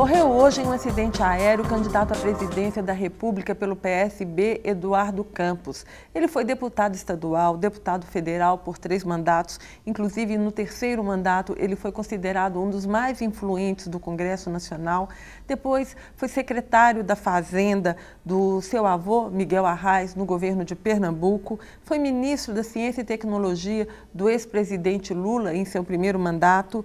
Morreu hoje em um acidente aéreo o candidato à presidência da República pelo PSB, Eduardo Campos. Ele foi deputado estadual, deputado federal por três mandatos. Inclusive, no terceiro mandato, ele foi considerado um dos mais influentes do Congresso Nacional. Depois, foi secretário da Fazenda do seu avô, Miguel Arraes, no governo de Pernambuco. Foi ministro da Ciência e Tecnologia do ex-presidente Lula em seu primeiro mandato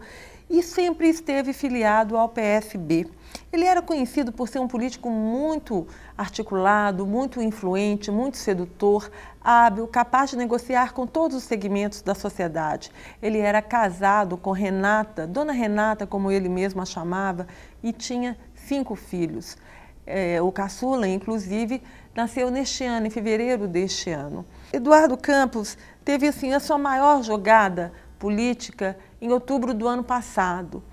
e sempre esteve filiado ao PSB. Ele era conhecido por ser um político muito articulado, muito influente, muito sedutor, hábil, capaz de negociar com todos os segmentos da sociedade. Ele era casado com Renata, Dona Renata, como ele mesmo a chamava, e tinha cinco filhos. É, o caçula, inclusive, nasceu neste ano, em fevereiro deste ano. Eduardo Campos teve assim, a sua maior jogada política em outubro do ano passado,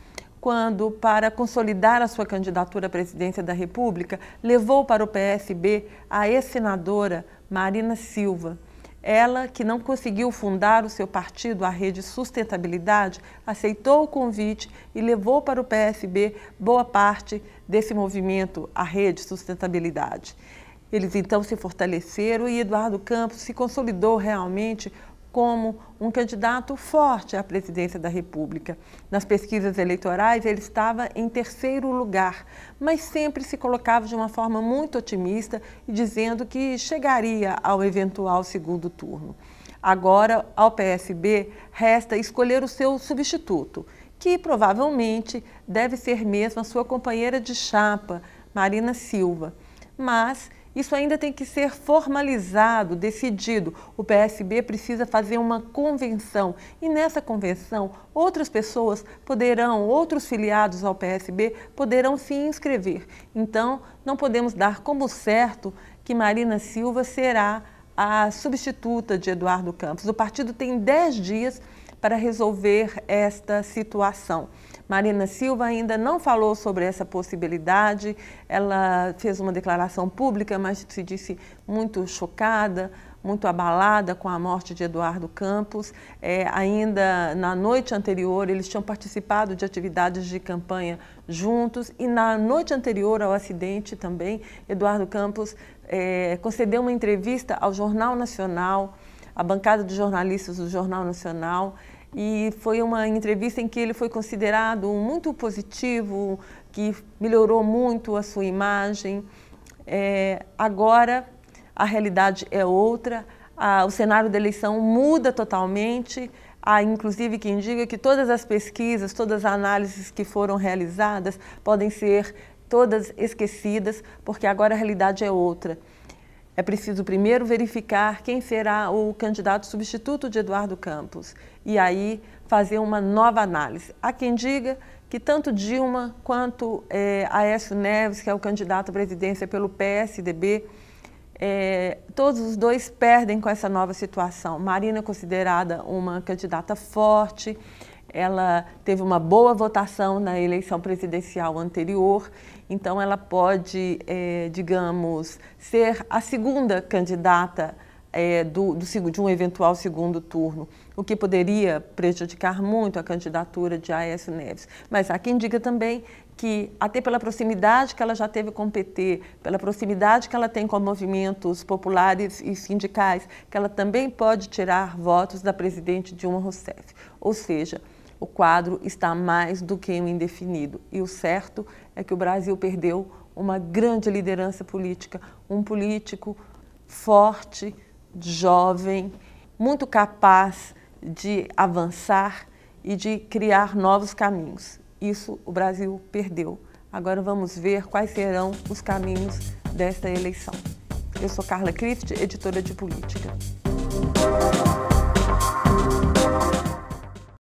quando, para consolidar a sua candidatura à presidência da República, levou para o PSB a ex-senadora Marina Silva. Ela, que não conseguiu fundar o seu partido, a Rede Sustentabilidade, aceitou o convite e levou para o PSB boa parte desse movimento, a Rede Sustentabilidade. Eles então se fortaleceram e Eduardo Campos se consolidou realmente como um candidato forte à presidência da República. Nas pesquisas eleitorais, ele estava em terceiro lugar, mas sempre se colocava de uma forma muito otimista e dizendo que chegaria ao eventual segundo turno. Agora, ao PSB, resta escolher o seu substituto, que provavelmente deve ser mesmo a sua companheira de chapa, Marina Silva. Mas isso ainda tem que ser formalizado, decidido. O PSB precisa fazer uma convenção e nessa convenção outras pessoas poderão, outros filiados ao PSB poderão se inscrever. Então, não podemos dar como certo que Marina Silva será a substituta de Eduardo Campos. O partido tem 10 dias para resolver esta situação. Marina Silva ainda não falou sobre essa possibilidade, ela fez uma declaração pública, mas se disse muito chocada, muito abalada com a morte de Eduardo Campos. É, ainda na noite anterior, eles tinham participado de atividades de campanha juntos e na noite anterior ao acidente também, Eduardo Campos é, concedeu uma entrevista ao Jornal Nacional, à bancada de jornalistas do Jornal Nacional, e foi uma entrevista em que ele foi considerado muito positivo, que melhorou muito a sua imagem. É, agora a realidade é outra, a, o cenário da eleição muda totalmente. Há inclusive quem diga que todas as pesquisas, todas as análises que foram realizadas podem ser todas esquecidas, porque agora a realidade é outra. É preciso primeiro verificar quem será o candidato substituto de Eduardo Campos e aí fazer uma nova análise. Há quem diga que tanto Dilma quanto é, Aécio Neves, que é o candidato à presidência pelo PSDB, é, eh, todos os dois perdem com essa nova situação. Marina é considerada uma candidata forte, ela teve uma boa votação na eleição presidencial anterior, então ela pode, é, digamos, ser a segunda candidata é, do, do, de um eventual segundo turno, o que poderia prejudicar muito a candidatura de Aécio Neves. Mas há quem diga também que, até pela proximidade que ela já teve com o PT, pela proximidade que ela tem com movimentos populares e sindicais, que ela também pode tirar votos da presidente Dilma Rousseff. Ou seja, o quadro está mais do que indefinido. E o certo é que o Brasil perdeu uma grande liderança política, um político forte, jovem, muito capaz de avançar e de criar novos caminhos. Isso o Brasil perdeu. Agora vamos ver quais serão os caminhos desta eleição. Eu sou Carla Crift, editora de política.